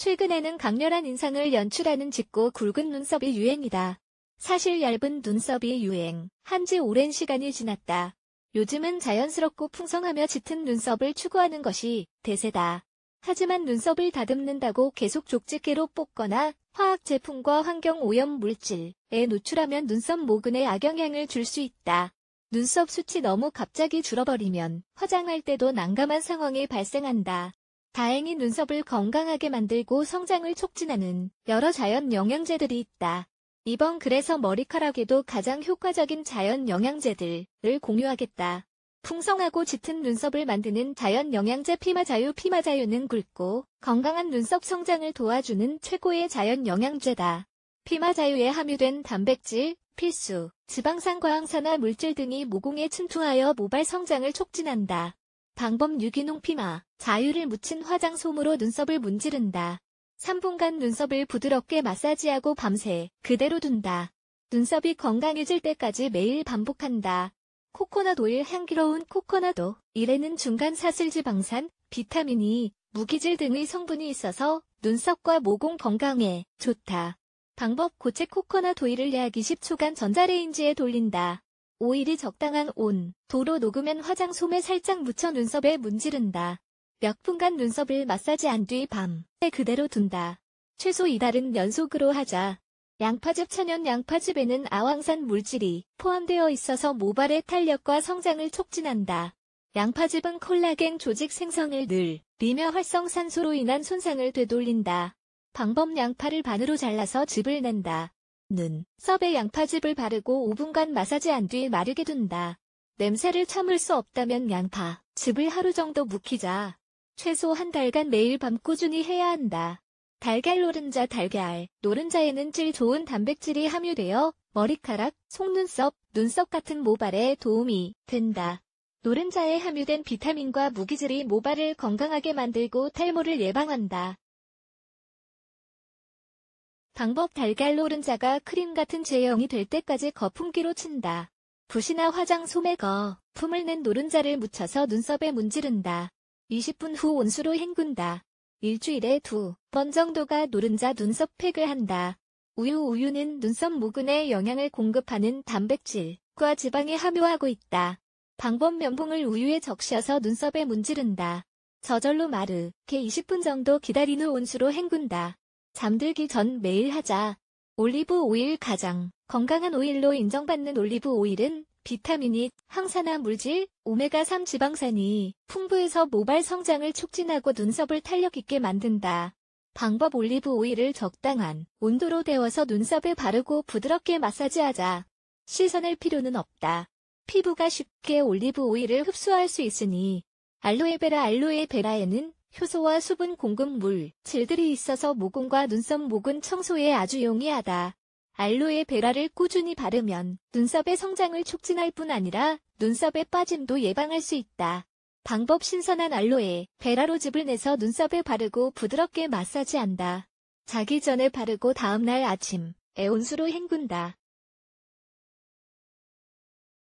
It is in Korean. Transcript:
최근에는 강렬한 인상을 연출하는 짙고 굵은 눈썹이 유행이다. 사실 얇은 눈썹이 유행. 한지 오랜 시간이 지났다. 요즘은 자연스럽고 풍성하며 짙은 눈썹을 추구하는 것이 대세다. 하지만 눈썹을 다듬는다고 계속 족집게로 뽑거나 화학 제품과 환경 오염 물질에 노출하면 눈썹 모근에 악영향을 줄 수 있다. 눈썹 숱이 너무 갑자기 줄어버리면 화장할 때도 난감한 상황이 발생한다. 다행히 눈썹을 건강하게 만들고 성장을 촉진하는 여러 자연 영양제들이 있다. 이번 글에서 머리카락에도 가장 효과적인 자연 영양제들을 공유하겠다. 풍성하고 짙은 눈썹을 만드는 자연 영양제 피마자유 피마자유는 굵고 건강한 눈썹 성장을 도와주는 최고의 자연 영양제다. 피마자유에 함유된 단백질, 필수, 지방산과황산화 물질 등이 모공에 침투하여 모발 성장을 촉진한다. 방법 유기농 피마, 자유를 묻힌 화장솜으로 눈썹을 문지른다. 3분간 눈썹을 부드럽게 마사지하고 밤새 그대로 둔다. 눈썹이 건강해질 때까지 매일 반복한다. 코코넛 오일 향기로운 코코넛 오일에는 중간 사슬 지방산, 비타민 E, 무기질 등의 성분이 있어서 눈썹과 모공 건강에 좋다. 방법 고체 코코넛 오일을 약 20초간 전자레인지에 돌린다. 오일이 적당한 온, 도로 녹으면 화장 솜에 살짝 묻혀 눈썹에 문지른다. 몇 분간 눈썹을 마사지한 뒤 밤, 에 그대로 둔다. 최소 이달은 연속으로 하자. 양파즙 천연 양파즙에는 아황산 물질이 포함되어 있어서 모발의 탄력과 성장을 촉진한다. 양파즙은 콜라겐 조직 생성을 늘리며 활성산소로 인한 손상을 되돌린다. 방법 양파를 반으로 잘라서 즙을 낸다. 눈, 섭에 양파즙을 바르고 5분간 마사지한 뒤 마르게 둔다. 냄새를 참을 수 없다면 양파, 즙을 하루 정도 묵히자. 최소 한 달간 매일 밤 꾸준히 해야 한다. 달걀 노른자 달걀, 노른자에는 질 좋은 단백질이 함유되어 머리카락, 속눈썹, 눈썹 같은 모발에 도움이 된다. 노른자에 함유된 비타민과 무기질이 모발을 건강하게 만들고 탈모를 예방한다. 방법 달걀 노른자가 크림 같은 제형이 될 때까지 거품기로 친다. 붓이나 화장 솜에 거, 품을 낸 노른자를 묻혀서 눈썹에 문지른다. 20분 후 온수로 헹군다. 일주일에 두 번 정도가 노른자 눈썹 팩을 한다. 우유 우유는 눈썹 모근에 영양을 공급하는 단백질과 지방이 함유하고 있다. 방법 면봉을 우유에 적셔서 눈썹에 문지른다. 저절로 마르게 20분 정도 기다린 후 온수로 헹군다. 잠들기 전 매일 하자. 올리브 오일 가장 건강한 오일로 인정받는 올리브 오일은 비타민이 항산화 물질, 오메가3 지방산이 풍부해서 모발 성장을 촉진하고 눈썹을 탄력 있게 만든다. 방법 올리브 오일을 적당한 온도로 데워서 눈썹에 바르고 부드럽게 마사지하자. 씻어낼 필요는 없다. 피부가 쉽게 올리브 오일을 흡수할 수 있으니 알로에베라 알로에베라에는 효소와 수분 공급 물, 질들이 있어서 모공과 눈썹 모근 청소에 아주 용이하다. 알로에 베라를 꾸준히 바르면 눈썹의 성장을 촉진할 뿐 아니라 눈썹의 빠짐도 예방할 수 있다. 방법 신선한 알로에 베라로 즙을 내서 눈썹에 바르고 부드럽게 마사지한다. 자기 전에 바르고 다음날 아침 애온수로 헹군다.